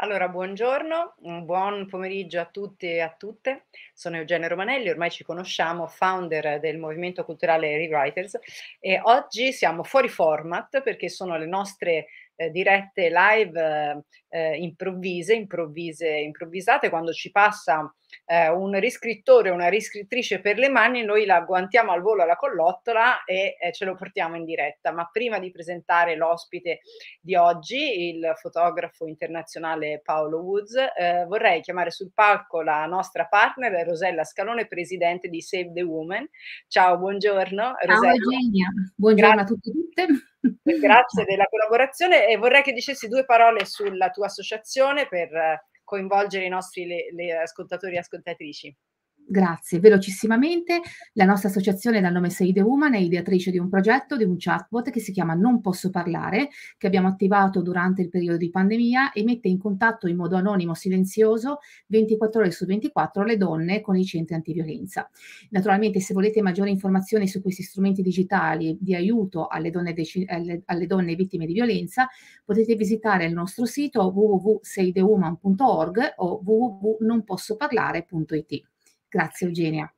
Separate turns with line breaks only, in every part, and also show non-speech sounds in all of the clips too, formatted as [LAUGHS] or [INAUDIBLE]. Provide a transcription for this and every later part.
Allora, buongiorno, buon pomeriggio a tutti e a tutte. Sono Eugenia Romanelli, ormai ci conosciamo, founder del movimento culturale Rewriters e oggi siamo fuori format perché sono le nostre eh, dirette live eh, improvvise, improvvise, improvvisate quando ci passa eh, un riscrittore o una riscrittrice per le mani, noi la guantiamo al volo alla collottola e eh, ce lo portiamo in diretta. Ma prima di presentare l'ospite di oggi, il fotografo internazionale Paolo Woods, eh, vorrei chiamare sul palco la nostra partner Rosella Scalone, presidente di Save the Woman. Ciao, buongiorno. Ciao Eugenia, buongiorno Grazie. a tutti e tutte. Grazie della collaborazione e vorrei che dicessi due parole sulla tua associazione per eh, coinvolgere i nostri le, le ascoltatori e ascoltatrici? Grazie. Velocissimamente, la nostra associazione dal nome Sei the Woman è ideatrice di un progetto, di un chatbot che si chiama Non Posso Parlare, che abbiamo attivato durante il periodo di pandemia e mette in contatto in modo anonimo, silenzioso, 24 ore su 24 le donne con i centri antiviolenza. Naturalmente, se volete maggiori informazioni su questi strumenti digitali di aiuto alle donne, dec- alle, alle donne vittime di violenza, potete visitare il nostro sito www.seidewoman.org o www.nonpossoparlare.it. Grazie Eugenia.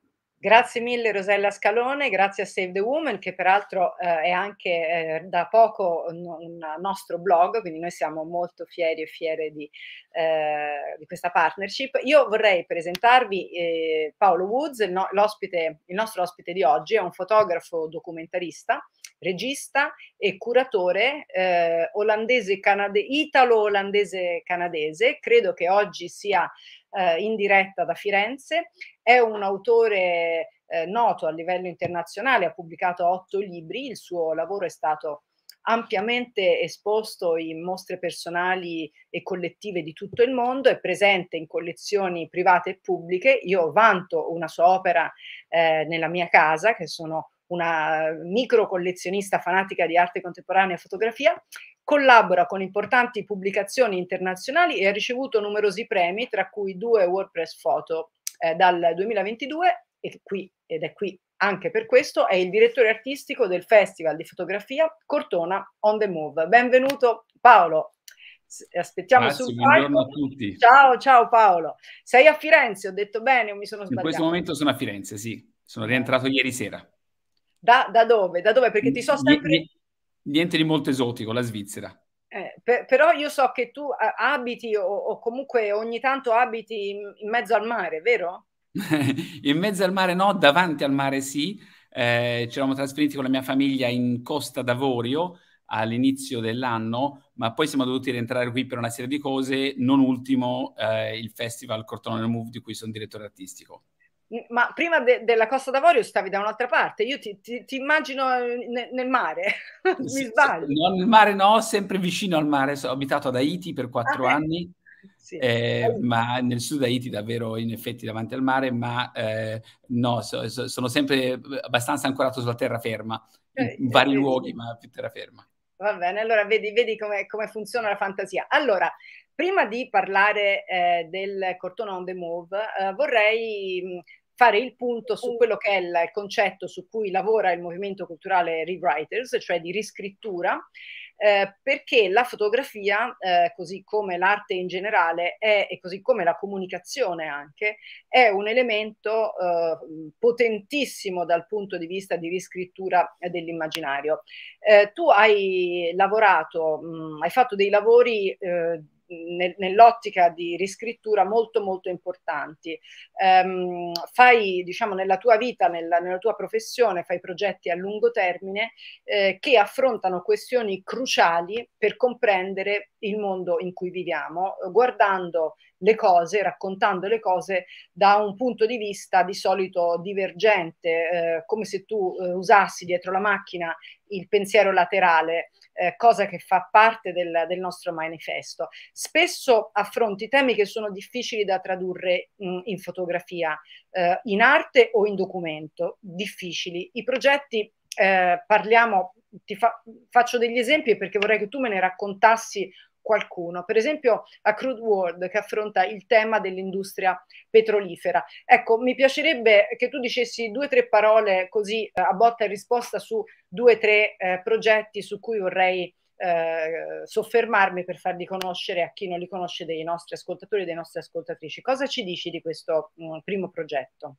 Grazie mille Rosella Scalone, grazie a Save the Woman che peraltro eh, è anche eh, da poco un, nostro blog, quindi noi siamo molto fieri e fiere di, eh, di questa partnership. Io vorrei presentarvi eh, Paolo Woods, il, no, il nostro ospite di oggi, è un fotografo documentarista, regista e curatore eh, olandese canade- italo-olandese canadese, credo che oggi sia eh, in diretta da Firenze è un autore eh, noto a livello internazionale, ha pubblicato otto libri, il suo lavoro è stato ampiamente esposto in mostre personali e collettive di tutto il mondo, è presente in collezioni private e pubbliche. Io vanto una sua opera eh, nella mia casa, che sono una micro collezionista fanatica di arte contemporanea e fotografia, collabora con importanti pubblicazioni internazionali e ha ricevuto numerosi premi, tra cui due WordPress Photo eh, dal 2022 e qui, ed è qui anche per questo, è il direttore artistico del Festival di Fotografia Cortona On The Move. Benvenuto Paolo. Aspettiamo Grazie, sul buongiorno palco. a tutti. Ciao, ciao Paolo. Sei a Firenze, ho detto bene o mi sono sbagliato? In questo
momento sono a Firenze, sì. Sono rientrato ieri sera.
Da, da dove? Da dove? Perché ti so sempre...
Niente di molto esotico, la Svizzera.
Eh, per, però io so che tu abiti o, o comunque ogni tanto abiti in, in mezzo al mare, vero?
[LAUGHS] in mezzo al mare no, davanti al mare sì. Eh, ci eravamo trasferiti con la mia famiglia in Costa d'Avorio all'inizio dell'anno, ma poi siamo dovuti rientrare qui per una serie di cose, non ultimo eh, il festival Cortona Move di cui sono direttore artistico
ma prima de- della Costa d'Avorio stavi da un'altra parte, io ti, ti, ti immagino eh, ne- nel mare, [LAUGHS] mi sbaglio.
No, mare no, sempre vicino al mare, ho abitato ad Haiti per quattro ah, eh. anni, sì. Eh, ma nel sud Haiti davvero in effetti davanti al mare, ma eh, no, so, so, sono sempre abbastanza ancorato sulla terraferma, eh, in, eh, vari luoghi, ma più terraferma.
Va bene, allora vedi, vedi come, funziona la fantasia. Allora, prima di parlare eh, del Cortona on the Move, eh, vorrei fare il punto su mm. quello che è il, il concetto su cui lavora il movimento culturale Rewriters, cioè di riscrittura, eh, perché la fotografia, eh, così come l'arte in generale è, e così come la comunicazione anche, è un elemento eh, potentissimo dal punto di vista di riscrittura dell'immaginario. Eh, tu hai lavorato, mh, mm, hai fatto dei lavori eh, nel, nell'ottica di riscrittura molto molto importanti. Um, fai, diciamo, nella tua vita, nella, nella, tua professione, fai progetti a lungo termine eh, che affrontano questioni cruciali per comprendere il mondo in cui viviamo, guardando le cose, raccontando le cose da un punto di vista di solito divergente, eh, come se tu eh, usassi dietro la macchina il pensiero laterale eh, cosa che fa parte del, del, nostro manifesto. Spesso affronti temi che sono difficili da tradurre mh, mm, in fotografia, eh, in arte o in documento, difficili. I progetti eh, parliamo, ti fa, faccio degli esempi perché vorrei che tu me ne raccontassi qualcuno. Per esempio a Crude World che affronta il tema dell'industria petrolifera. Ecco, mi piacerebbe che tu dicessi due o tre parole così eh, a botta e risposta su due o tre eh, progetti su cui vorrei eh, soffermarmi per farli conoscere a chi non li conosce dei nostri ascoltatori e delle nostre ascoltatrici. Cosa ci dici di questo mh, mm, primo progetto?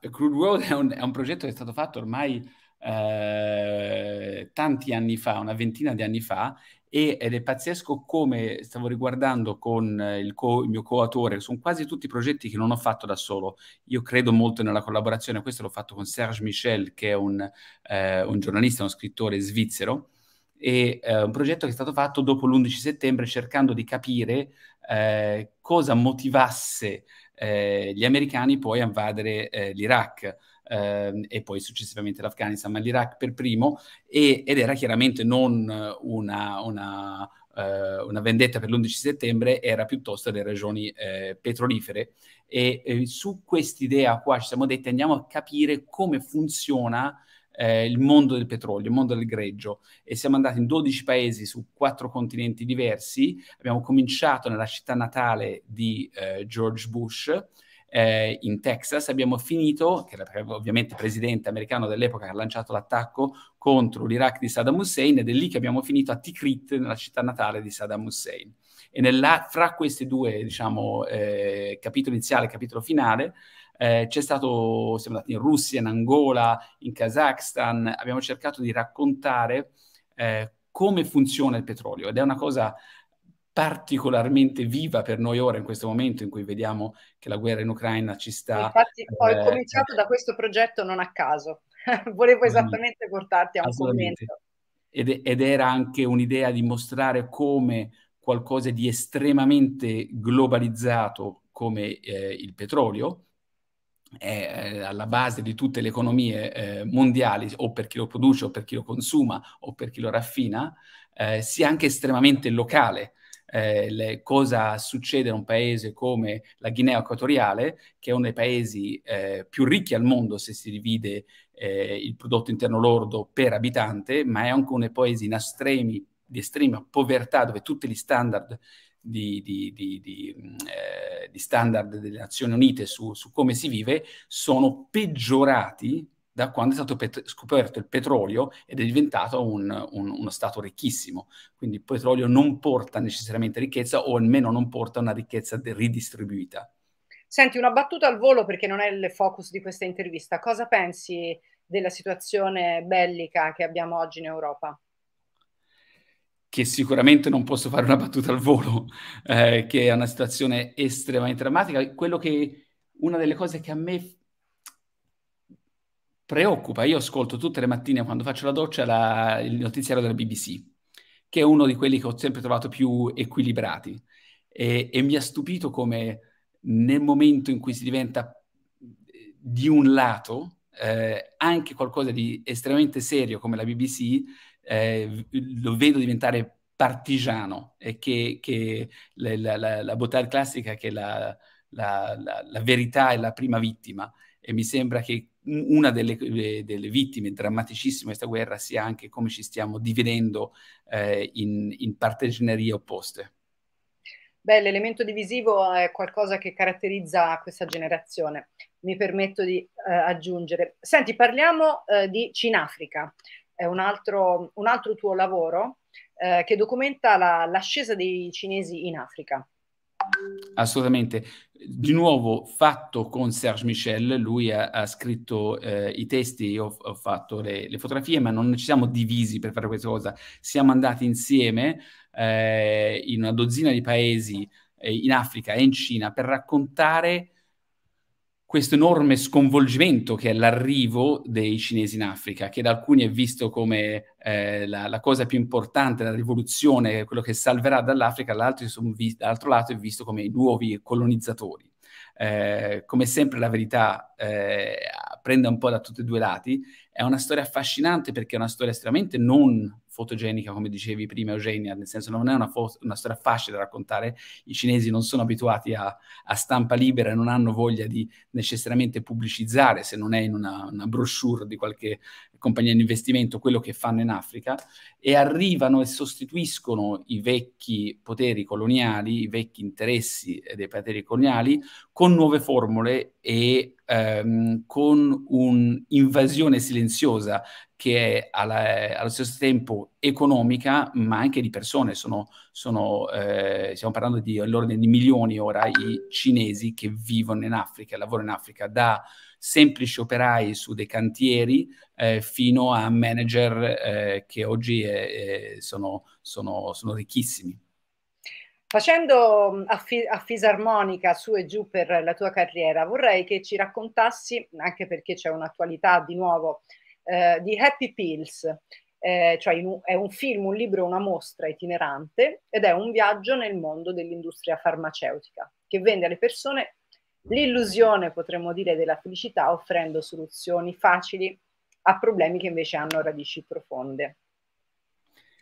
Eh, Crude World è un, è un progetto che è stato fatto ormai eh, tanti anni fa, una ventina di anni fa, e, ed è pazzesco come stavo riguardando con eh, il, co, il mio coautore, sono quasi tutti progetti che non ho fatto da solo, io credo molto nella collaborazione, questo l'ho fatto con Serge Michel che è un, eh, un giornalista, uno scrittore svizzero, e eh, un progetto che è stato fatto dopo l'11 settembre cercando di capire eh, cosa motivasse eh, gli americani poi a invadere eh, l'Iraq ehm, e poi successivamente l'Afghanistan, ma l'Iraq per primo, e, ed era chiaramente non una, una eh, una vendetta per l'11 settembre era piuttosto le ragioni eh, petrolifere e eh, su quest'idea qua ci siamo detti andiamo a capire come funziona eh, il mondo del petrolio, il mondo del greggio e siamo andati in 12 paesi su quattro continenti diversi, abbiamo cominciato nella città natale di eh, George Bush eh, in Texas. Abbiamo finito, che era ovviamente il presidente americano dell'epoca che ha lanciato l'attacco contro l'Iraq di Saddam Hussein ed è lì che abbiamo finito a Tikrit, nella città natale di Saddam Hussein. E nella, fra questi due, diciamo, eh, capitolo iniziale e capitolo finale, eh, c'è stato, siamo andati in Russia, in Angola, in Kazakhstan, abbiamo cercato di raccontare eh, come funziona il petrolio ed è una cosa particolarmente viva per noi ora in questo momento in cui vediamo che la guerra in Ucraina ci sta. Infatti ho eh, cominciato
da questo progetto non a caso, [LAUGHS] volevo mm. esattamente portarti a un momento.
Ed, ed era anche un'idea di mostrare come qualcosa di estremamente globalizzato come eh, il petrolio, è eh, alla base di tutte le economie eh, mondiali, o per chi lo produce, o per chi lo consuma, o per chi lo raffina, eh, sia anche estremamente locale, eh, le, cosa succede in un paese come la Guinea Equatoriale, che è uno dei paesi eh, più ricchi al mondo se si divide eh, il prodotto interno lordo per abitante, ma è anche uno dei paesi in estremi, di estrema povertà dove tutti gli standard di, di, di, di eh, standard delle Nazioni Unite su, su come si vive sono peggiorati da quando è stato pet- scoperto il petrolio ed è diventato un, un, uno stato ricchissimo. Quindi il petrolio non porta necessariamente ricchezza o almeno non porta una ricchezza de- ridistribuita.
Senti, una battuta al volo perché non è il focus di questa intervista. Cosa pensi della situazione bellica che abbiamo oggi in Europa?
Che sicuramente non posso fare una battuta al volo, eh, che è una situazione estremamente drammatica. Quello che una delle cose che a me preoccupa. Io ascolto tutte le mattine quando faccio la doccia la, il notiziario della BBC, che è uno di quelli che ho sempre trovato più equilibrati. E, e mi ha stupito come nel momento in cui si diventa eh, di un lato, eh, anche qualcosa di estremamente serio come la BBC, eh, lo vedo diventare partigiano e che, che la, la, la Botard classica che la, la, la, la verità è la prima vittima e mi sembra che una delle, delle, vittime drammaticissime di questa guerra sia anche come ci stiamo dividendo eh, in, in partigianerie opposte.
Beh, l'elemento divisivo è qualcosa che caratterizza questa generazione, mi permetto di eh, aggiungere. Senti, parliamo eh, di Cinafrica, è un altro, un altro tuo lavoro eh, che documenta la, l'ascesa dei cinesi in Africa.
Assolutamente. Di nuovo fatto con Serge Michel, lui ha, ha scritto eh, i testi, io ho fatto le, le, fotografie, ma non ci siamo divisi per fare questa cosa, siamo andati insieme eh, in una dozzina di paesi eh, in Africa e in Cina per raccontare questo enorme sconvolgimento che è l'arrivo dei cinesi in Africa, che da alcuni è visto come eh, la, la, cosa più importante, la rivoluzione, quello che salverà dall'Africa, dall'altro lato è visto come i nuovi colonizzatori. Eh, come sempre la verità eh, prende un po' da tutti e due i lati è una storia affascinante perché è una storia estremamente non fotogenica, come dicevi prima Eugenia, nel senso non è una, fo- una storia facile da raccontare, i cinesi non sono abituati a, a stampa libera e non hanno voglia di necessariamente pubblicizzare se non è in una, una brochure di qualche compagnie di investimento quello che fanno in Africa e arrivano e sostituiscono i vecchi poteri coloniali, i vecchi interessi dei poteri coloniali con nuove formule e ehm, con un'invasione silenziosa che è alla, allo stesso tempo economica ma anche di persone. Sono, sono, eh, stiamo parlando di all'ordine di milioni ora i cinesi che vivono in Africa, lavorano in Africa da semplici operai su dei cantieri eh, fino a manager eh, che oggi è, è, eh, sono, sono, sono ricchissimi.
Facendo mm, a, fisarmonica su e giù per la tua carriera, vorrei che ci raccontassi, anche perché c'è un'attualità di nuovo, eh, di Happy Pills, eh, cioè un, è un film, un libro, una mostra itinerante ed è un viaggio nel mondo dell'industria farmaceutica che vende alle persone l'illusione, potremmo dire, della felicità offrendo soluzioni facili a problemi che invece hanno radici profonde.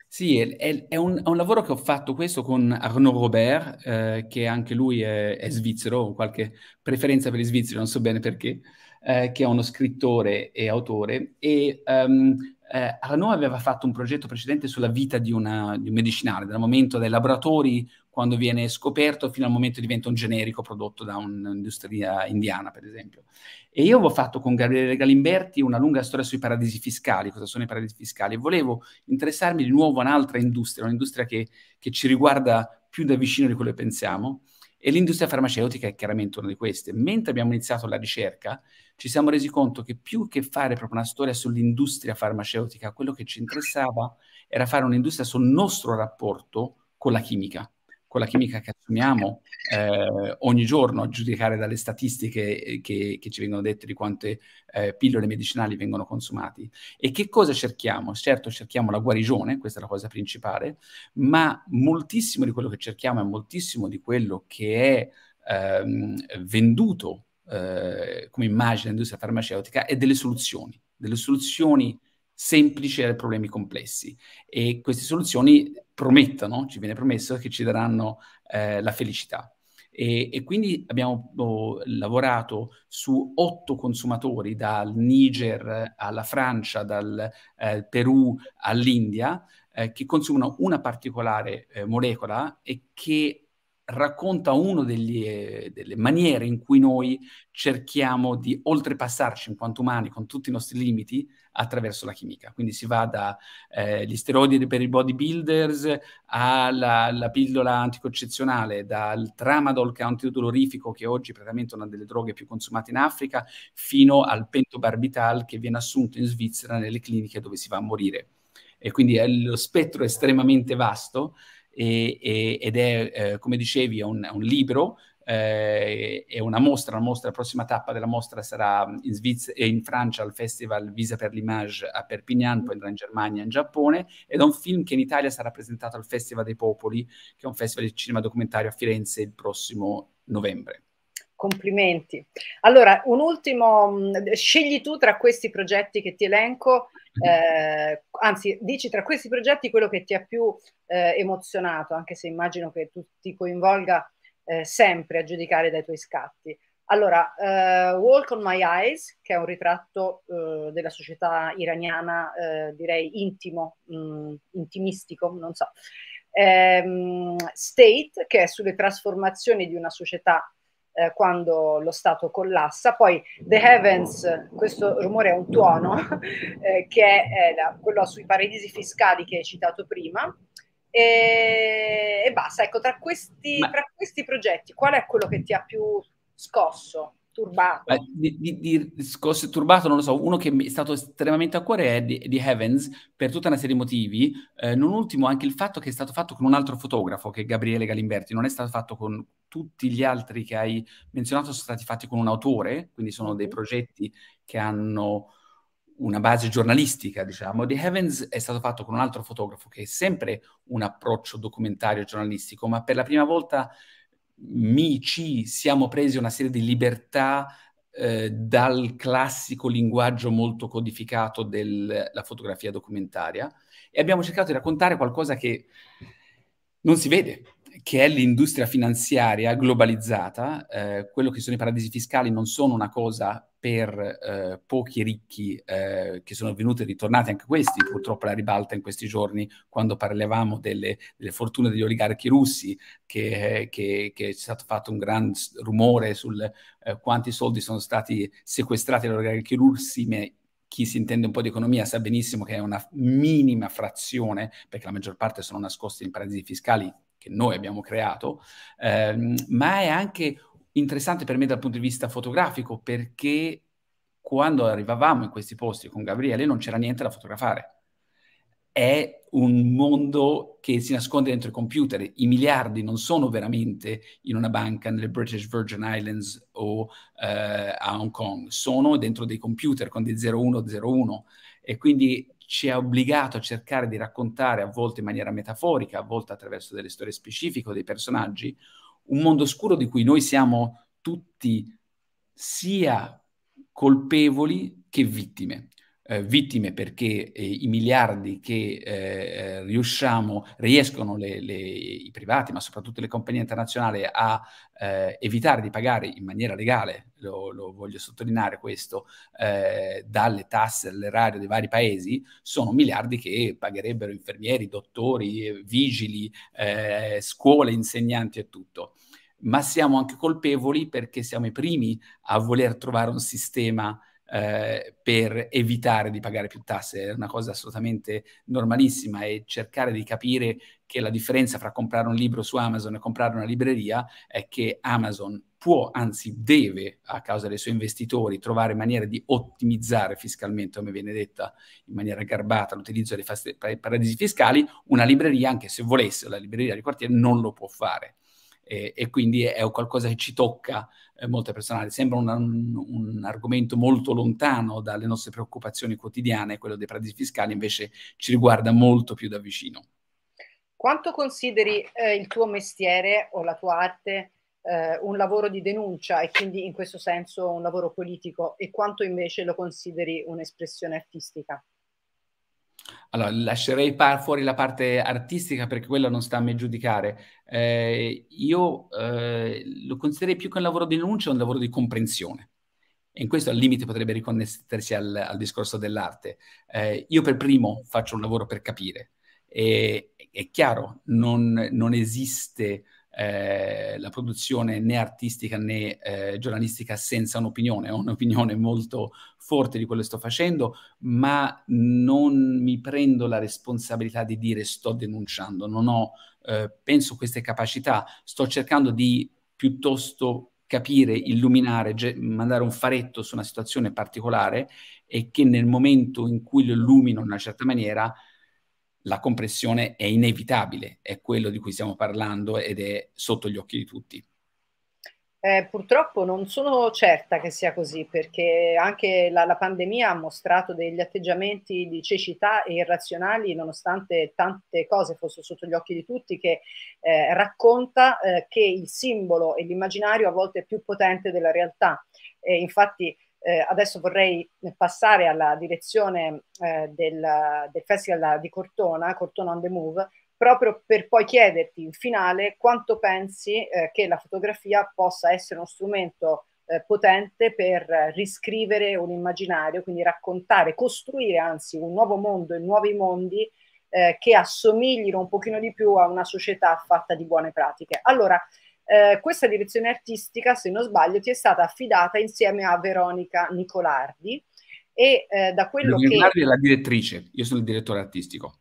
Sì, è, è, un, è, un, lavoro che ho fatto questo con Arnaud Robert, eh, che anche lui è, è svizzero, ho qualche preferenza per gli svizzeri, non so bene perché, eh, che è uno scrittore e autore. E um, eh, Arnaud aveva fatto un progetto precedente sulla vita di, una, di un medicinale, dal momento dei laboratori quando viene scoperto fino al momento diventa un generico prodotto da un'industria indiana, per esempio. E io avevo fatto con Gabriele Galimberti una lunga storia sui paradisi fiscali, cosa sono i paradisi fiscali, e volevo interessarmi di nuovo a un'altra industria, un'industria che, che ci riguarda più da vicino di quello che pensiamo, e l'industria farmaceutica è chiaramente una di queste. Mentre abbiamo iniziato la ricerca, ci siamo resi conto che più che fare proprio una storia sull'industria farmaceutica, quello che ci interessava era fare un'industria sul nostro rapporto con la chimica con la chimica che assumiamo eh, ogni giorno, a giudicare dalle statistiche eh, che, che ci vengono dette di quante eh, pillole medicinali vengono consumate. E che cosa cerchiamo? Certo cerchiamo la guarigione, questa è la cosa principale, ma moltissimo di quello che cerchiamo e moltissimo di quello che è ehm, venduto eh, come immagine dell'industria farmaceutica è delle soluzioni, delle soluzioni semplici ai problemi complessi. E queste soluzioni promettono, ci viene promesso che ci daranno eh, la felicità. E, e, quindi abbiamo oh, lavorato su otto consumatori, dal Niger alla Francia, dal eh, Perù all'India, eh, che consumano una particolare eh, molecola e che racconta una eh, delle maniere in cui noi cerchiamo di oltrepassarci in quanto umani con tutti i nostri limiti attraverso la chimica. Quindi si va dagli eh, steroidi per i bodybuilders alla pillola anticoncezionale, dal tramadol che è un antidolorifico che oggi è praticamente una delle droghe più consumate in Africa, fino al pentobarbital che viene assunto in Svizzera nelle cliniche dove si va a morire. E quindi è, lo spettro estremamente vasto e, e, ed è, eh, come dicevi, è un, è un libro eh, è una mostra, una mostra, la prossima tappa della mostra sarà in, Svizzera e eh, in Francia al Festival Visa per l'Image a Perpignan, poi andrà in Germania, e in Giappone, ed è un film che in Italia sarà presentato al Festival dei Popoli, che è un festival di cinema documentario a Firenze il prossimo novembre.
Complimenti. Allora, un ultimo, scegli tu tra questi progetti che ti elenco, mhm. eh, anzi, dici tra questi progetti quello che ti ha più eh, emozionato, anche se immagino che tu ti coinvolga eh, sempre a giudicare dai tuoi scatti. Allora, eh, Walk on My Eyes, che è un ritratto eh, della società iraniana, eh, direi intimo, mh, mm, intimistico, non so. Ehm, State, che è sulle trasformazioni di una società eh, quando lo Stato collassa. Poi The Heavens, questo rumore è un tuono, [LAUGHS] eh, che è eh, quello sui paradisi fiscali che hai citato prima. E, e basta, ecco, tra questi, tra questi progetti, qual è quello che ti ha più scosso? turbato.
di, di, di, scosso e turbato, non lo so, uno che mi è stato estremamente a cuore è di, di Heavens per tutta una serie di motivi, eh, non ultimo anche il fatto che è stato fatto con un altro fotografo che è Gabriele Galimberti, non è stato fatto con tutti gli altri che hai menzionato, sono stati fatti con un autore, quindi sono dei progetti che hanno una base giornalistica, diciamo. The Heavens è stato fatto con un altro fotografo che è sempre un approccio documentario giornalistico, ma per la prima volta mi, ci siamo presi una serie di libertà eh, dal classico linguaggio molto codificato della fotografia documentaria e abbiamo cercato di raccontare qualcosa che non si vede, che è l'industria finanziaria globalizzata, eh, quello che sono i paradisi fiscali non sono una cosa per eh, pochi ricchi eh, che sono venuti e ritornati anche questi, purtroppo la ribalta in questi giorni quando parlavamo delle, delle fortune degli oligarchi russi, che, eh, che, che, è stato fatto un gran rumore sul eh, quanti soldi sono stati sequestrati dagli oligarchi russi, ma chi si intende un po' di economia sa benissimo che è una minima frazione, perché la maggior parte sono nascosti in paradisi fiscali che noi abbiamo creato, ehm, ma è anche interessante per me dal punto di vista fotografico perché quando arrivavamo in questi posti con Gabriele non c'era niente da fotografare. È un mondo che si nasconde dentro i computer. I miliardi non sono veramente in una banca nelle British Virgin Islands o eh, a Hong Kong, sono dentro dei computer con dei 0101 e quindi ci ha obbligato a cercare di raccontare a volte in maniera metaforica, a volte attraverso delle storie specifiche o dei personaggi, un mondo oscuro di cui noi siamo tutti sia colpevoli che vittime. Eh, vittime perché eh, i miliardi che eh, eh, riusciamo, riescono le, le, i privati, ma soprattutto le compagnie internazionali a eh, evitare di pagare in maniera legale, lo, lo voglio sottolineare questo, dalle tasse all'erario dei vari paesi, sono miliardi che pagherebbero infermieri, dottori, vigili, scuole, insegnanti e tutto. Ma siamo anche colpevoli perché siamo i primi a voler trovare un sistema eh, per evitare di pagare più tasse, è una cosa assolutamente normalissima e cercare di capire che la differenza fra comprare un libro su Amazon e comprare una libreria è che Amazon può, anzi deve, a causa dei suoi investitori, trovare maniere di ottimizzare fiscalmente, come viene detta in maniera garbata, l'utilizzo dei paradisi fiscali, una libreria, anche se volesse la libreria di quartiere, non lo può fare e, e quindi è qualcosa che ci tocca eh, molto personale. Sembra un, un, argomento molto lontano dalle nostre preoccupazioni quotidiane, quello dei paradisi fiscali, invece ci riguarda molto più da vicino.
Quanto consideri eh, il tuo mestiere o la tua arte eh, un lavoro di denuncia e quindi in questo senso un lavoro politico e quanto invece lo consideri un'espressione artistica?
Allora, lascerei par- fuori la parte artistica perché quella non sta a me giudicare. Eh, io eh, lo considererei più che un lavoro di denuncia, un lavoro di comprensione. E in questo al limite potrebbe riconnettersi al, al discorso dell'arte. Eh, io per primo faccio un lavoro per capire. E, è chiaro, non, non esiste eh, la produzione né artistica né eh, giornalistica senza un'opinione, ho un'opinione molto forte di quello che sto facendo, ma non mi prendo la responsabilità di dire sto denunciando, non ho, eh, penso, queste capacità, sto cercando di piuttosto capire, illuminare, ge- mandare un faretto su una situazione particolare e che nel momento in cui lo illumino in una certa maniera la compressione è inevitabile, è quello di cui stiamo parlando ed è sotto gli occhi di tutti.
Eh, purtroppo non sono certa che sia così, perché anche la, la, pandemia ha mostrato degli atteggiamenti di cecità e irrazionali, nonostante tante cose fossero sotto gli occhi di tutti, che eh, racconta eh, che il simbolo e l'immaginario a volte è più potente della realtà. E infatti eh, adesso vorrei passare alla direzione eh, del, del, Festival di Cortona, Cortona on the Move, proprio per poi chiederti in finale quanto pensi eh, che la fotografia possa essere uno strumento eh, potente per riscrivere un immaginario, quindi raccontare, costruire anzi un nuovo mondo e nuovi mondi eh, che assomiglino un pochino di più a una società fatta di buone pratiche. Allora, eh, questa direzione artistica, se non sbaglio, ti è stata affidata insieme a Veronica Nicolardi e eh, da quello Nicolardi che... Nicolardi è la
direttrice, io sono il direttore artistico.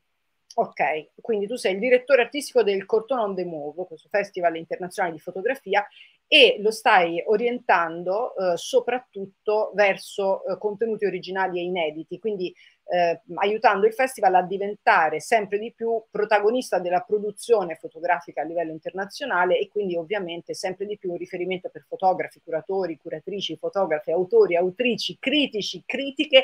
Ok, quindi tu sei il direttore artistico del Cortonon de Nuovo, questo festival internazionale di fotografia, e lo stai orientando eh, soprattutto verso eh, contenuti originali e inediti, quindi eh, aiutando il festival a diventare sempre di più protagonista della produzione fotografica a livello internazionale e quindi ovviamente sempre di più un riferimento per fotografi, curatori, curatrici, fotografi, autori, autrici, critici, critiche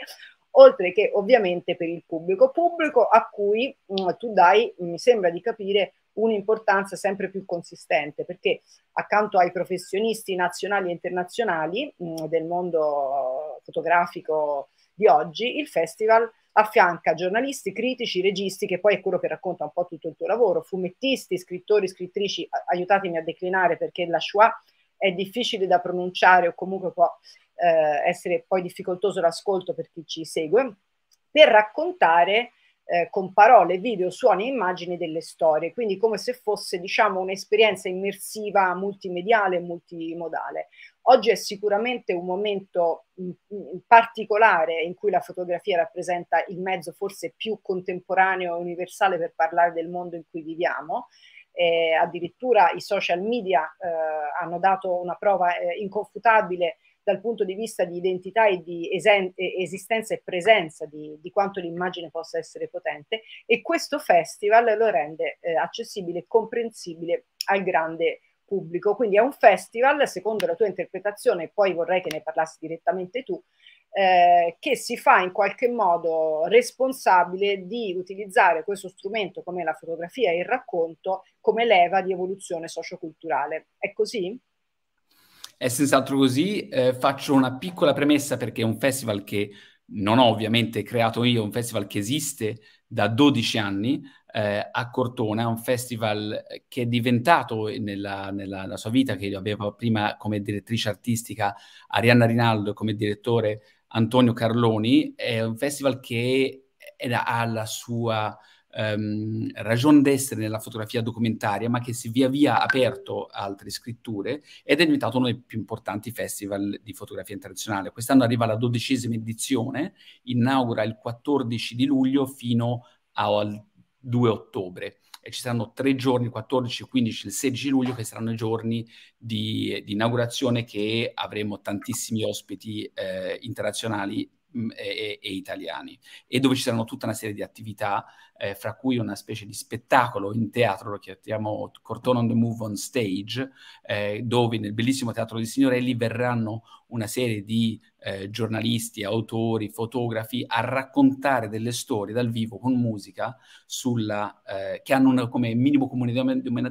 oltre che ovviamente per il pubblico, pubblico a cui mh, mm, tu dai, mi sembra di capire, un'importanza sempre più consistente perché accanto ai professionisti nazionali e internazionali mh, mm, del mondo fotografico di oggi, il festival affianca giornalisti, critici, registi, che poi è quello che racconta un po' tutto il tuo lavoro, fumettisti, scrittori, scrittrici, aiutatemi a declinare perché la schwa è difficile da pronunciare o comunque può eh, essere poi difficoltoso l'ascolto per chi ci segue, per raccontare eh, con parole, video, suoni e immagini delle storie, quindi come se fosse diciamo, un'esperienza immersiva multimediale e multimodale. Oggi è sicuramente un momento mm, mm, particolare in cui la fotografia rappresenta il mezzo forse più contemporaneo e universale per parlare del mondo in cui viviamo. Eh, addirittura i social media eh, hanno dato una prova eh, inconfutabile dal punto di vista di identità e di esen- esistenza e presenza di, di, quanto l'immagine possa essere potente e questo festival lo rende eh, accessibile e comprensibile al grande pubblico. Quindi è un festival, secondo la tua interpretazione, e poi vorrei che ne parlassi direttamente tu, eh, che si fa in qualche modo responsabile di utilizzare questo strumento come la fotografia e il racconto come leva di evoluzione socioculturale. È così?
È senz'altro così. Eh, faccio una piccola premessa perché è un festival che non ho ovviamente creato io, è un festival che esiste da 12 anni eh, a Cortona, è un festival che è diventato nella, nella, nella sua vita, che aveva prima come direttrice artistica Arianna Rinaldo e come direttore Antonio Carloni, è un festival che è, ha la sua ehm, ragion d'essere nella fotografia documentaria, ma che si via via aperto a altre scritture ed è diventato uno dei più importanti festival di fotografia internazionale. Quest'anno arriva la dodicesima edizione, inaugura il 14 di luglio fino al 2 ottobre. E ci saranno tre giorni, il 14, il 15 il 16 luglio, che saranno i giorni di, di inaugurazione che avremo tantissimi ospiti eh, internazionali mm, e, e, italiani e dove ci saranno tutta una serie di attività eh, fra cui una specie di spettacolo in teatro, lo chiamiamo Cortone on the Move on Stage, eh, dove nel bellissimo teatro di Signorelli verranno una serie di eh, giornalisti, autori, fotografi a raccontare delle storie dal vivo con musica sulla, eh, che hanno una, come minimo comune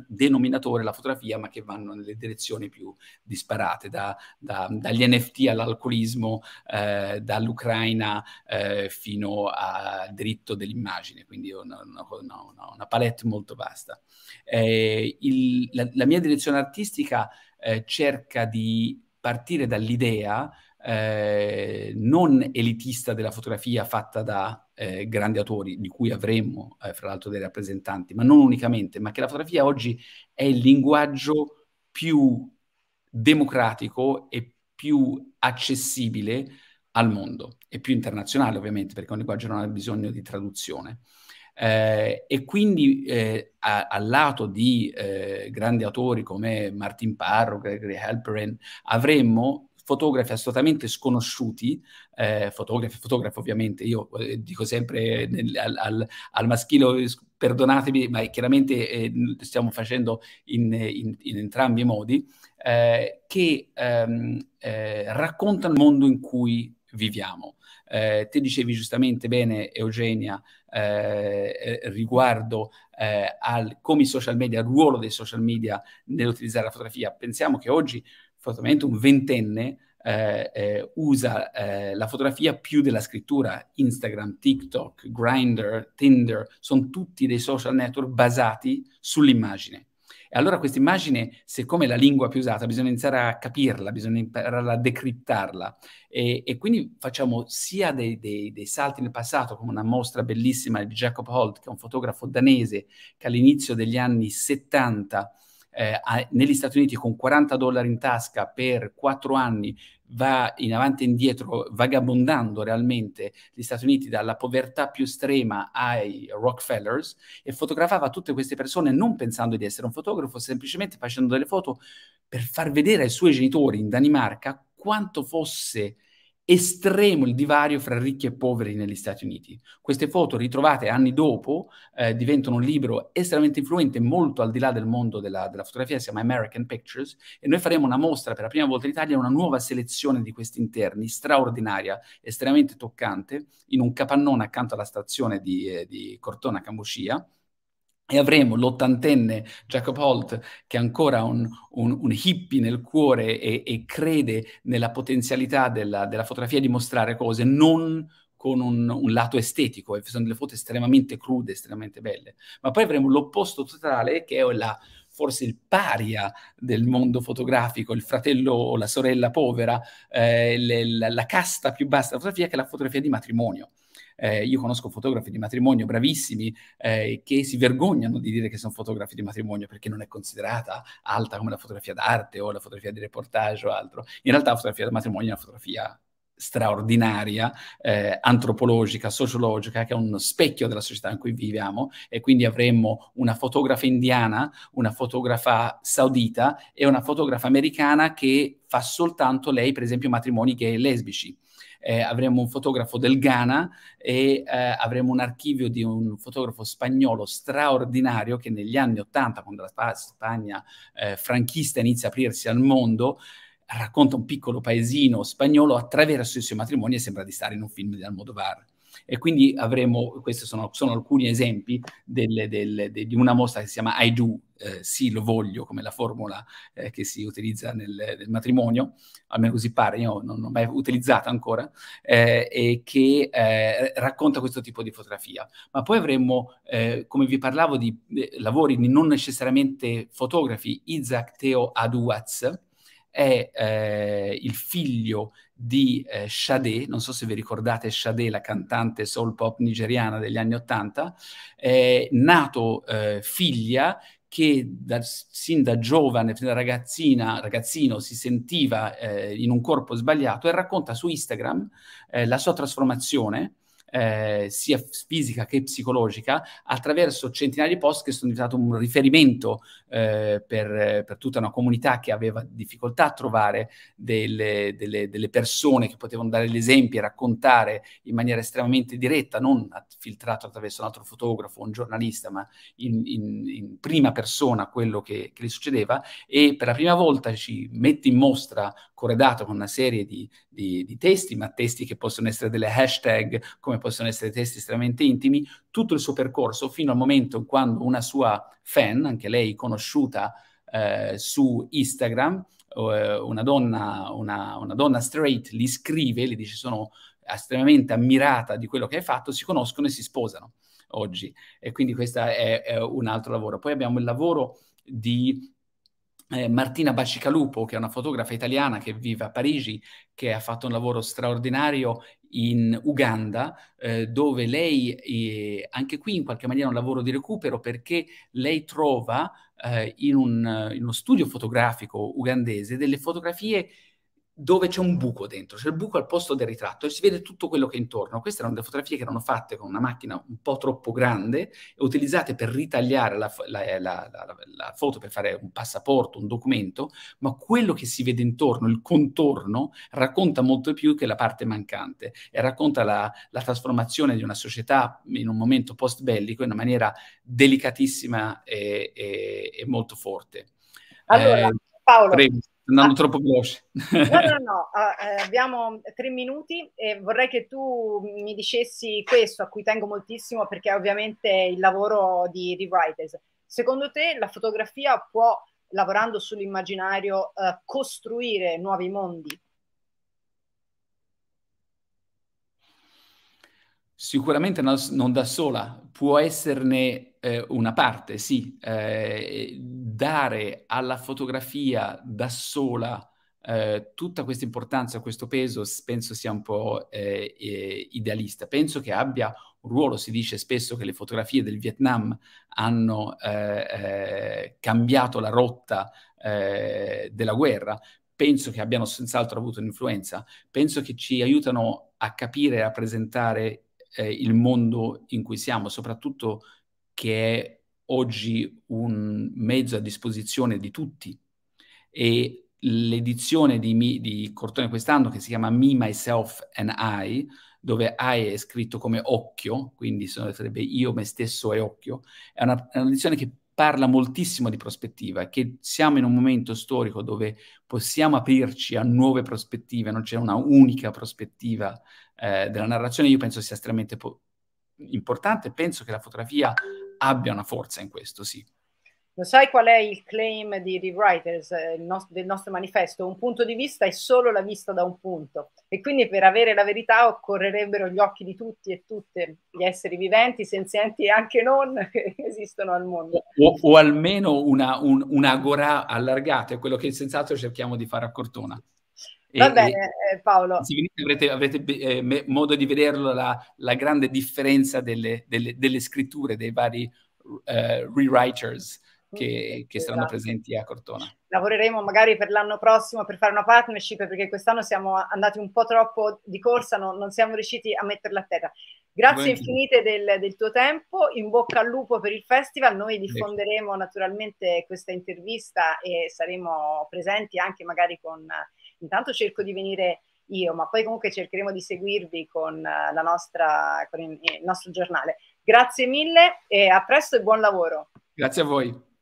denominatore la fotografia, ma che vanno nelle direzioni più disparate, da, da, dagli NFT all'alcolismo, eh, dall'Ucraina eh, fino al diritto dell'immagine. Quindi una, una, una, una palette molto vasta. Eh, il, la, la, mia direzione artistica eh, cerca di partire dall'idea eh, non elitista della fotografia fatta da eh, grandi autori, di cui avremmo eh, fra l'altro dei rappresentanti, ma non unicamente, ma che la fotografia oggi è il linguaggio più democratico e più accessibile al mondo, e più internazionale ovviamente, perché un linguaggio non ha bisogno di traduzione. Eh, e quindi eh, al lato di eh, grandi autori come Martin Parro, Gregory Halperin, avremmo fotografi assolutamente sconosciuti, eh, fotografi, fotografo ovviamente, io eh, dico sempre nel, al, al, al maschile, perdonatemi, ma chiaramente eh, stiamo facendo in, in, in entrambi i modi, eh, che ehm, eh, raccontano il mondo in cui viviamo. Eh, te dicevi giustamente bene, Eugenia, eh, eh, riguardo eh, al come i social media, al ruolo dei social media nell'utilizzare la fotografia. Pensiamo che oggi, fortemente, un ventenne eh, eh, usa eh, la fotografia più della scrittura. Instagram, TikTok, Grindr, Tinder sono tutti dei social network basati sull'immagine. E allora questa immagine, siccome è la lingua più usata, bisogna iniziare a capirla, bisogna imparare a decriptarla. E, e quindi facciamo sia dei, dei, dei, salti nel passato, come una mostra bellissima di Jacob Holt, che è un fotografo danese che all'inizio degli anni 70 eh, a, negli Stati Uniti con 40 dollari in tasca per 4 anni va in avanti e indietro, vagabondando realmente gli Stati Uniti dalla povertà più estrema ai Rockefellers e fotografava tutte queste persone non pensando di essere un fotografo, semplicemente facendo delle foto per far vedere ai suoi genitori in Danimarca quanto fosse estremo il divario fra ricchi e poveri negli Stati Uniti. Queste foto ritrovate anni dopo eh, diventano un libro estremamente influente, molto al di là del mondo della, della, fotografia, si chiama American Pictures, e noi faremo una mostra per la prima volta in Italia, una nuova selezione di questi interni, straordinaria, estremamente toccante, in un capannone accanto alla stazione di, eh, di Cortona Cambuscia. E avremo l'ottantenne Jacob Holt che è ancora un, un, un hippie nel cuore e, e crede nella potenzialità della, della, fotografia di mostrare cose, non con un, un lato estetico, e sono delle foto estremamente crude, estremamente belle. Ma poi avremo l'opposto totale che è la forse il paria del mondo fotografico, il fratello o la sorella povera, eh, le, la, la, casta più bassa della fotografia, che è la fotografia di matrimonio. Eh, io conosco fotografi di matrimonio bravissimi eh, che si vergognano di dire che sono fotografi di matrimonio perché non è considerata alta come la fotografia d'arte o la fotografia di reportage o altro. In realtà la fotografia di matrimonio è una fotografia straordinaria, eh, antropologica, sociologica, che è uno specchio della società in cui viviamo e quindi avremmo una fotografa indiana, una fotografa saudita e una fotografa americana che fa soltanto lei, per esempio, matrimoni gay e lesbici eh, avremo un fotografo del Ghana e eh, avremo un archivio di un fotografo spagnolo straordinario che negli anni Ottanta, quando la Spagna eh, franchista inizia a aprirsi al mondo, racconta un piccolo paesino spagnolo attraverso i suoi matrimoni e sembra di stare in un film di Almodovar. E quindi avremo, questi sono, sono alcuni esempi delle, delle, de, di una mostra che si chiama I Do, eh, sì lo voglio, come la formula eh, che si utilizza nel, nel, matrimonio, almeno così pare, io non l'ho mai utilizzata ancora, eh, e che eh, racconta questo tipo di fotografia. Ma poi avremo, eh, come vi parlavo, di eh, lavori non necessariamente fotografi, Isaac Theo Aduaz, è eh, il figlio di eh, Shade, non so se vi ricordate Shade, la cantante soul pop nigeriana degli anni Ottanta, eh, nato eh, figlia che da, sin da giovane, fin da ragazzina, ragazzino, si sentiva eh, in un corpo sbagliato e racconta su Instagram eh, la sua trasformazione eh, sia fisica che psicologica, attraverso centinaia di post che sono diventato un riferimento eh, per, per, tutta una comunità che aveva difficoltà a trovare delle, delle, delle persone che potevano dare gli esempi e raccontare in maniera estremamente diretta, non filtrato attraverso un altro fotografo, un giornalista, ma in, in, in prima persona quello che, che gli succedeva e per la prima volta ci mette in mostra corredato con una serie di, di, di testi, ma testi che possono essere delle hashtag, come possono essere testi estremamente intimi, tutto il suo percorso fino al momento in quando una sua fan, anche lei conosciuta eh, su Instagram, eh, una, donna, una, una donna straight li scrive, gli dice sono estremamente ammirata di quello che hai fatto, si conoscono e si sposano oggi. E quindi questo è, è, un altro lavoro. Poi abbiamo il lavoro di eh, Martina Bacicalupo, che è una fotografa italiana che vive a Parigi, che ha fatto un lavoro straordinario in Uganda, eh, dove lei, eh, anche qui in qualche maniera un lavoro di recupero, perché lei trova eh, in, un, in uno studio fotografico ugandese delle fotografie dove c'è un buco dentro, c'è il buco al posto del ritratto e si vede tutto quello che è intorno. Queste erano delle fotografie che erano fatte con una macchina un po' troppo grande e utilizzate per ritagliare la, eh, la, la, la, foto, per fare un passaporto, un documento, ma quello che si vede intorno, il contorno, racconta molto più che la parte mancante e racconta la, trasformazione di una società in un momento post bellico in una maniera delicatissima e, e, e molto forte. Allora, eh, Paolo. Prego andando ah. troppo veloce. No,
no, [LAUGHS] no, uh, abbiamo tre minuti e vorrei che tu mi dicessi questo, a cui tengo moltissimo perché è ovviamente il lavoro di Rewriters. Secondo te la fotografia può, lavorando sull'immaginario, uh, costruire nuovi mondi?
Sicuramente non da sola, può esserne eh, una parte, sì. Eh, dare alla fotografia da sola eh, tutta questa importanza, questo peso, penso sia un po' eh, eh, idealista. Penso che abbia un ruolo, si dice spesso che le fotografie del Vietnam hanno eh, cambiato la rotta della guerra, penso che abbiano senz'altro avuto un'influenza, penso che ci aiutano a capire e a presentare eh, il mondo in cui siamo, soprattutto che è oggi un mezzo a disposizione di tutti. E l'edizione di, Mi, di Cortone quest'anno, che si chiama Me, Myself and I, dove I è scritto come occhio, quindi sarebbe io, me stesso e occhio, è una, è una lezione che parla moltissimo di prospettiva, che siamo in un momento storico dove possiamo aprirci a nuove prospettive, non c'è una unica prospettiva eh, della narrazione io penso sia estremamente po- importante, penso che la fotografia abbia una forza in questo, sì.
Lo sai qual è il claim di Rewriters, eh, nost- del nostro manifesto? Un punto di vista è solo la vista da un punto e quindi per avere la verità occorrerebbero gli occhi di tutti e tutte gli esseri viventi, senzienti e anche non [LAUGHS] che esistono al mondo.
O, o almeno una, un, un'agora allargata, è quello che senz'altro cerchiamo di fare a Cortona.
Va bene eh, Paolo. Se
venite avrete, avrete eh, modo di vederlo la, la grande differenza delle, delle, delle, scritture dei vari uh, rewriters mm, che, che esatto. saranno presenti a Cortona.
Lavoreremo magari per l'anno prossimo per fare una partnership perché quest'anno siamo andati un po' troppo di corsa, non, non siamo riusciti a metterla a terra. Grazie infinite del, del, tuo tempo, in bocca al lupo per il festival, noi diffonderemo naturalmente questa intervista e saremo presenti anche magari con intanto cerco di venire io, ma poi comunque cercheremo di seguirvi con, eh, nostra, con il nostro giornale. Grazie mille e a presto e buon lavoro.
Grazie a voi.